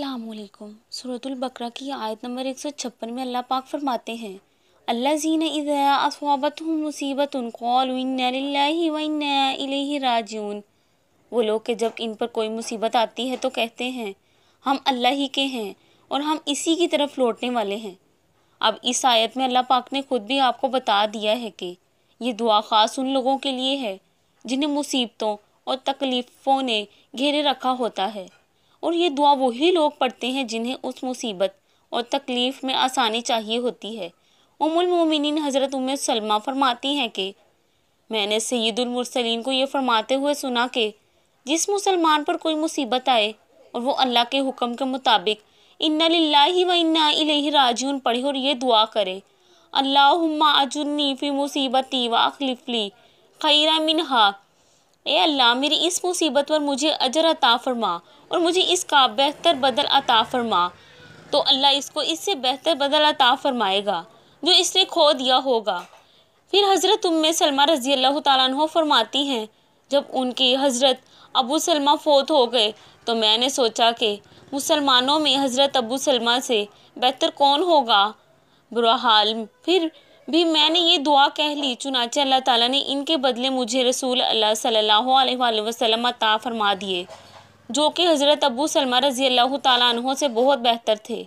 अस्सलाम सूरतुल बकरा की आयत नंबर एक सौ छप्पन में अल्लाह पाक फरमाते हैं अल्लाह जीन अवाबत मुसीबत राजून वो लोग के जब इन पर कोई मुसीबत आती है तो कहते हैं हम अल्लाह ही के हैं और हम इसी की तरफ लौटने वाले हैं अब इस आयत में अल्लाह पाक ने खुद भी आपको बता दिया है कि ये दुआ ख़ास उन लोगों के लिए है जिन्हें मुसीबतों और तकलीफ़ों ने घेरे रखा होता है और ये दुआ वही लोग पढ़ते हैं जिन्हें उस मुसीबत और तकलीफ़ में आसानी चाहिए होती है उमुलमोमिन हज़रत उम सलमा फरमाती हैं कि मैंने सैदुलमरसलिन को ये फरमाते हुए सुना कि जिस मुसलमान पर कोई मुसीबत आए और वो अल्लाह के हुक्म के मुताबिक इन्ना लाही व इन्ना राजून पढ़े और ये दुआ करे अल्लाह अजुन्नी फ़ी मुसीबती व अखलिफली खैरा मिनहा ए अल्लाह मेरी इस मुसीबत पर मुझे अजर अता फरमा और मुझे इसका बेहतर बदल अता फरमा तो अल्लाह इसको इससे बेहतर बदल अता फरमाएगा जो इसने खो दिया होगा फिर हज़रत उम सलमा रज़ी अल्लाह तु फरमाती हैं जब उनकी हज़रत अबू सलमा फोत हो गए तो मैंने सोचा कि मुसलमानों में हज़रत अबू सलमा से बेहतर कौन होगा बुरा हाल फिर भी मैंने ये दुआ कह ली चुनाचे अल्लाह ताला ने इनके बदले मुझे रसूल अल्लाह सल्लल्लाहु अलैहि वसल्लम अता फरमा दिए जो कि हज़रत अबू सलमा रज़ी अल्लाह तहों से बहुत बेहतर थे